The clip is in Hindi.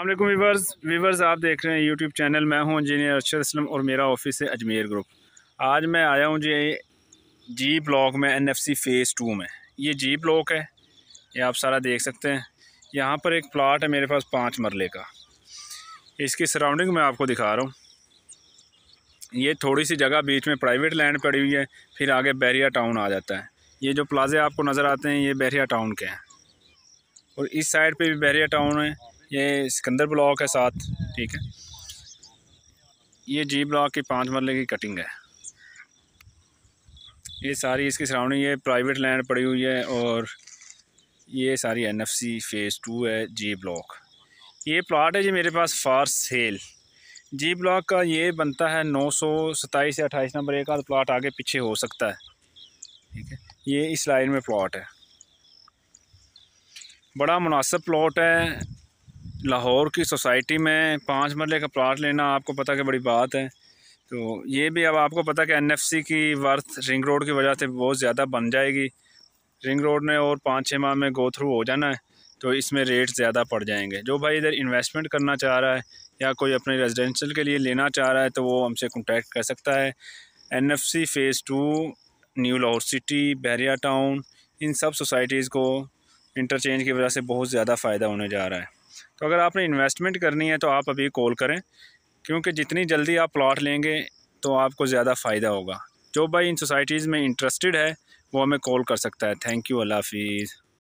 अल्लाम वीवर्स वीवर्स आप देख रहे हैं यूट्यूब चैनल मैं हूं इंजीनियर अरशद असलम और मेरा ऑफिस है अजमेर ग्रुप आज मैं आया हूं जी जी ब्लॉक में एनएफसी फ़ेज़ टू में ये जी ब्लॉक है ये आप सारा देख सकते हैं यहाँ पर एक प्लाट है मेरे पास पाँच मरले का इसकी सराउंडिंग मैं आपको दिखा रहा हूँ ये थोड़ी सी जगह बीच में प्राइवेट लैंड पड़ी हुई है फिर आगे बैरिया टाउन आ जाता है ये जो प्लाजे आपको नज़र आते हैं ये बैरिया टाउन के हैं और इस साइड पर भी बैरिया टाउन है ये सिकंदर ब्लॉक है साथ ठीक है ये जी ब्लॉक की पाँच मरले की कटिंग है ये सारी इसकी सराउंडिंग ये प्राइवेट लैंड पड़ी हुई है और ये सारी एनएफसी फ़ेज़ टू है जी ब्लॉक ये प्लाट है जी मेरे पास फार सेल जी ब्लॉक का ये बनता है नौ सौ सताईस या अट्ठाईस नंबर एक आध प्लाट तो आगे पीछे हो सकता है ठीक है ये इस लाइन में प्लाट है बड़ा मुनासब प्लाट है लाहौर की सोसाइटी में पाँच मरले का प्लाट लेना आपको पता कि बड़ी बात है तो ये भी अब आपको पता कि एनएफसी की वर्थ रिंग रोड की वजह से बहुत ज़्यादा बन जाएगी रिंग रोड में और पाँच छः माह में गो थ्रू हो जाना है तो इसमें रेट ज़्यादा पड़ जाएंगे जो भाई इधर इन्वेस्टमेंट करना चाह रहा है या कोई अपने रेजिडेंशियल के लिए लेना चाह रहा है तो वो हमसे कॉन्टेक्ट कर सकता है N F C phase two new Lahore city Bahria town इन सब सोसाइटीज़ को इंटरचेंज की वजह से बहुत ज़्यादा फ़ायदा होने जा रहा है तो अगर आपने इन्वेस्टमेंट करनी है तो आप अभी कॉल करें क्योंकि जितनी जल्दी आप प्लाट लेंगे तो आपको ज़्यादा फ़ायदा होगा जो भाई इन सोसाइटीज़ में इंटरेस्टेड है वो हमें कॉल कर सकता है थैंक यू अल्लाह हाफिज़